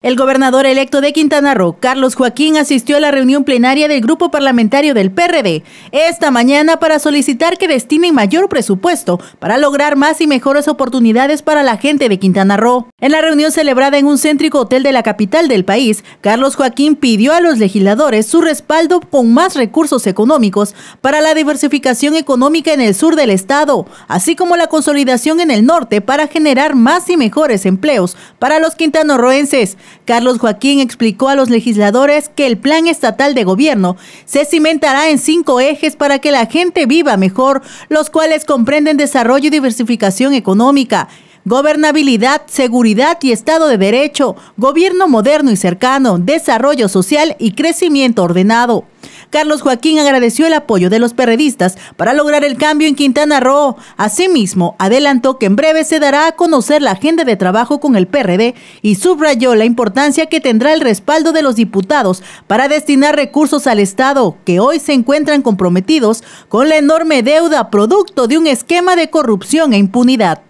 El gobernador electo de Quintana Roo, Carlos Joaquín, asistió a la reunión plenaria del grupo parlamentario del PRD esta mañana para solicitar que destinen mayor presupuesto para lograr más y mejores oportunidades para la gente de Quintana Roo. En la reunión celebrada en un céntrico hotel de la capital del país, Carlos Joaquín pidió a los legisladores su respaldo con más recursos económicos para la diversificación económica en el sur del estado, así como la consolidación en el norte para generar más y mejores empleos para los quintanarroenses Carlos Joaquín explicó a los legisladores que el plan estatal de gobierno se cimentará en cinco ejes para que la gente viva mejor, los cuales comprenden desarrollo y diversificación económica, gobernabilidad, seguridad y Estado de Derecho, gobierno moderno y cercano, desarrollo social y crecimiento ordenado. Carlos Joaquín agradeció el apoyo de los perredistas para lograr el cambio en Quintana Roo. Asimismo, adelantó que en breve se dará a conocer la agenda de trabajo con el PRD y subrayó la importancia que tendrá el respaldo de los diputados para destinar recursos al Estado, que hoy se encuentran comprometidos con la enorme deuda producto de un esquema de corrupción e impunidad.